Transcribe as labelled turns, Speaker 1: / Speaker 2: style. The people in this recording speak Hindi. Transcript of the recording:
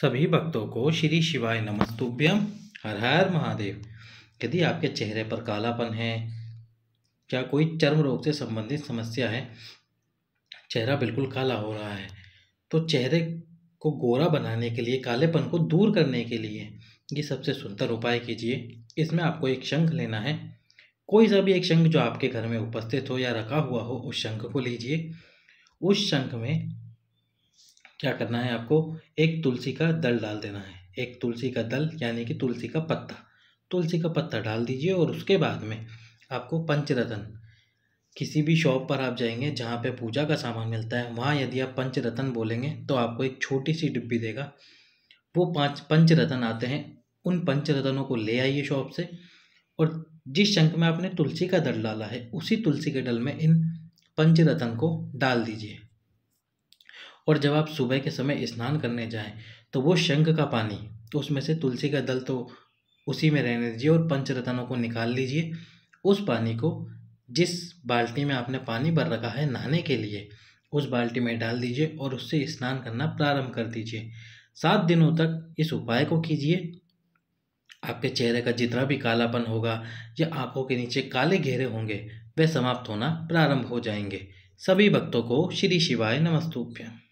Speaker 1: सभी भक्तों को श्री शिवाय नमस्तुभ्यम हर हर महादेव यदि आपके चेहरे पर कालापन है या कोई चर्म रोग से संबंधित समस्या है चेहरा बिल्कुल काला हो रहा है तो चेहरे को गोरा बनाने के लिए कालेपन को दूर करने के लिए ये सबसे सुंदर उपाय कीजिए इसमें आपको एक शंख लेना है कोई सा भी एक शंख जो आपके घर में उपस्थित हो या रखा हुआ हो उस शंख को लीजिए उस शंख में क्या करना है आपको एक तुलसी का दल डाल देना है एक तुलसी का दल यानी कि तुलसी का पत्ता तुलसी का पत्ता डाल दीजिए और उसके बाद में आपको पंचरतन किसी भी शॉप पर आप जाएंगे जहाँ पे पूजा का सामान मिलता है वहाँ यदि आप पंचरतन बोलेंगे तो आपको एक छोटी सी डिब्बी देगा वो पाँच पंचरतन आते हैं उन पंचरतनों को ले आइए शॉप से और जिस शंख में आपने तुलसी का दल डाला है उसी तुलसी के दल में इन पंचरतन को डाल दीजिए और जब आप सुबह के समय स्नान करने जाएं तो वो शंख का पानी तो उसमें से तुलसी का दल तो उसी में रहने दीजिए और पंचरतनों को निकाल लीजिए उस पानी को जिस बाल्टी में आपने पानी भर रखा है नहाने के लिए उस बाल्टी में डाल दीजिए और उससे स्नान करना प्रारंभ कर दीजिए सात दिनों तक इस उपाय को कीजिए आपके चेहरे का जितना भी कालापन होगा या आंखों के नीचे काले घेरे होंगे वे समाप्त होना प्रारंभ हो जाएंगे सभी भक्तों को श्री शिवाय नमस्तुभ्य